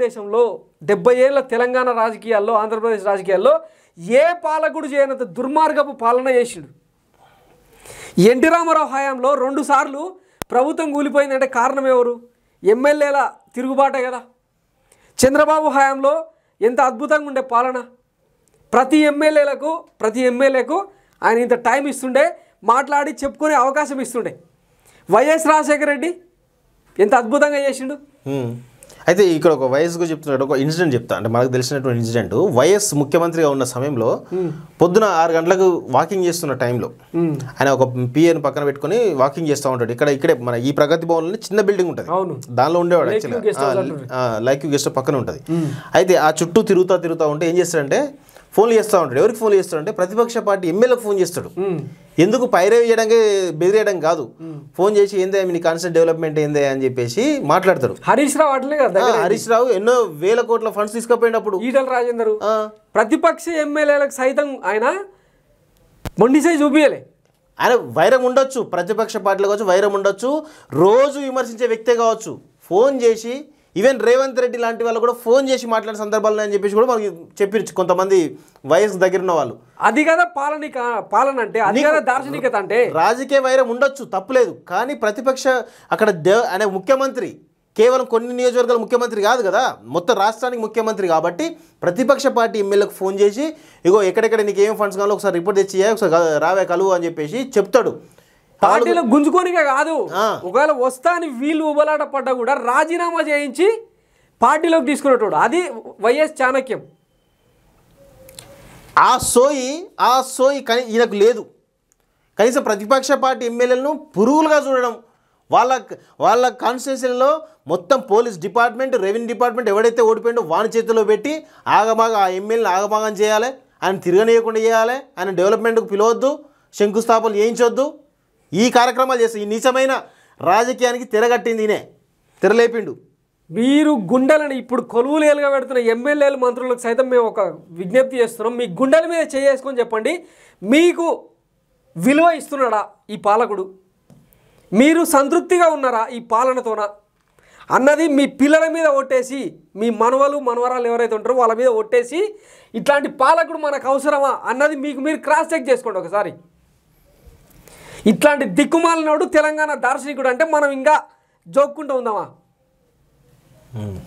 భారతదేశంలో డెబ్బై ఏళ్ళ తెలంగాణ రాజకీయాల్లో ఆంధ్రప్రదేశ్ రాజకీయాల్లో ఏ పాలకుడు చేయనంత దుర్మార్గపు పాలన చేసిండు ఎన్టీ రామారావు హయాంలో రెండుసార్లు ప్రభుత్వం కూలిపోయిందంటే కారణం ఎవరు ఎమ్మెల్యేల తిరుగుబాటే కదా చంద్రబాబు హయాంలో ఎంత అద్భుతంగా ఉండే పాలన ప్రతి ఎమ్మెల్యేలకు ప్రతి ఎమ్మెల్యేకు ఆయన ఇంత టైం ఇస్తుండే మాట్లాడి చెప్పుకునే అవకాశం ఇస్తుండే వైఎస్ రాజశేఖర రెడ్డి ఎంత అద్భుతంగా చేసిండు అయితే ఇక్కడ ఒక గు చెప్తున్నాడు ఒక ఇన్సిడెంట్ చెప్తా అంటే మనకు తెలిసినటువంటి ఇన్సిడెంట్ వైఎస్ ముఖ్యమంత్రిగా ఉన్న సమయంలో పొద్దున ఆరు గంటలకు వాకింగ్ చేస్తున్న టైంలో ఆయన ఒక పిఎన్ పక్కన పెట్టుకుని వాకింగ్ చేస్తూ ఉంటాడు ఇక్కడ ఇక్కడే మన ఈ ప్రగతి లో చిన్న బిల్డింగ్ ఉంటుంది దానిలో ఉండేవాడు యాక్చువల్గా లైక్ గెస్ట్ పక్కన ఉంటుంది అయితే ఆ చుట్టూ తిరుగుతా తిరుగుతూ ఉంటే ఏం చేస్తాడంటే ఫోన్లు చేస్తూ ఉంటాడు ఎవరికి ఫోన్ అంటే ప్రతిపక్ష పార్టీ ఎమ్మెల్యేకి ఫోన్ చేస్తాడు ఎందుకు పైరే చేయడానికి బెదిరేయడం కాదు ఫోన్ చేసి ఏందే మీ కాన్సెప్ట్ డెవలప్మెంట్ ఏందే అని చెప్పేసి మాట్లాడతారు హరీష్ రావు అట్లే కదా హరీష్ రావు ఎన్నో వేల కోట్ల ఫండ్స్ తీసుకుపోయినప్పుడు ఈటల రాజేందర్ ప్రతిపక్ష ఎమ్మెల్యేలకు సైతం ఆయన మొండిసే చూపించలే ఆయన వైరం ఉండొచ్చు ప్రతిపక్ష పార్టీలు కావచ్చు వైరం ఉండొచ్చు రోజు విమర్శించే వ్యక్తే కావచ్చు ఫోన్ చేసి ఈవెన్ రేవంత్ రెడ్డి లాంటి వాళ్ళు కూడా ఫోన్ చేసి మాట్లాడే సందర్భాలు అని చెప్పేసి కూడా మనకి చెప్పిరచ్చు కొంతమంది వయసు దగ్గర ఉన్న వాళ్ళు అది కదా పాలన పాలన అంటే అది కదా దార్శనికత అంటే రాజకీయ వైరం ఉండొచ్చు తప్పులేదు కానీ ప్రతిపక్ష అక్కడ అనే ముఖ్యమంత్రి కేవలం కొన్ని నియోజకవర్గాల ముఖ్యమంత్రి కాదు కదా మొత్తం రాష్ట్రానికి ముఖ్యమంత్రి కాబట్టి ప్రతిపక్ష పార్టీ ఎమ్మెల్యేకి ఫోన్ చేసి ఇగో ఎక్కడెక్కడ నీకు ఏం ఫండ్స్ కావాలో ఒకసారి రిపోర్ట్ తెచ్చి ఒకసారి రావే కలువు అని చెప్పేసి చెప్తాడు పార్టీలో గుంజుకోనిగా కాదు ఒకవేళ వస్తా అని వీళ్ళు ఉబలాట పడ్డా కూడా రాజీనామా చేయించి పార్టీలోకి తీసుకునేటోడు అది వైఎస్ చాణక్యం ఆ సోయి ఆ సోయి కని ఈయనకు లేదు కనీసం ప్రతిపక్ష పార్టీ ఎమ్మెల్యేలను పురుగులుగా చూడడం వాళ్ళ వాళ్ళ కాన్స్టిట్యూన్సీలలో మొత్తం పోలీస్ డిపార్ట్మెంట్ రెవెన్యూ డిపార్ట్మెంట్ ఎవడైతే ఓడిపోయిండో వాని చేతిలో పెట్టి ఆగమాగ ఆ ఎమ్మెల్యేని ఆగమాగం చేయాలి ఆయన తిరగనీయకుండా చేయాలి ఆయన డెవలప్మెంట్కు పిలవద్దు శంకుస్థాపనలు చేయించొద్దు ఈ కార్యక్రమాలు చేస్తాయి ఈ నీచమైన రాజకీయానికి తిరగట్టింది ఈయనే తెరలేపిండు వీరు గుండెలను ఇప్పుడు కొలువులేలుగా పెడుతున్న ఎమ్మెల్యేలు మంత్రులకు సైతం మేము ఒక విజ్ఞప్తి చేస్తున్నాం మీ గుండెల మీద చేసుకొని చెప్పండి మీకు విలువ ఇస్తున్నాడా ఈ పాలకుడు మీరు సంతృప్తిగా ఉన్నారా ఈ పాలనతోన అన్నది మీ పిల్లల మీద ఒట్టేసి మీ మనవలు మనవరాలు ఎవరైతే ఉంటారో వాళ్ళ మీద ఒట్టేసి ఇట్లాంటి పాలకుడు మనకు అవసరమా అన్నది మీకు మీరు క్రాస్ చెక్ చేసుకోండి ఒకసారి ఇట్లాంటి దిక్కుమాలినోడు తెలంగాణ దార్శనికుడు అంటే మనం ఇంకా జోక్కుంటూ ఉందామా 嗯。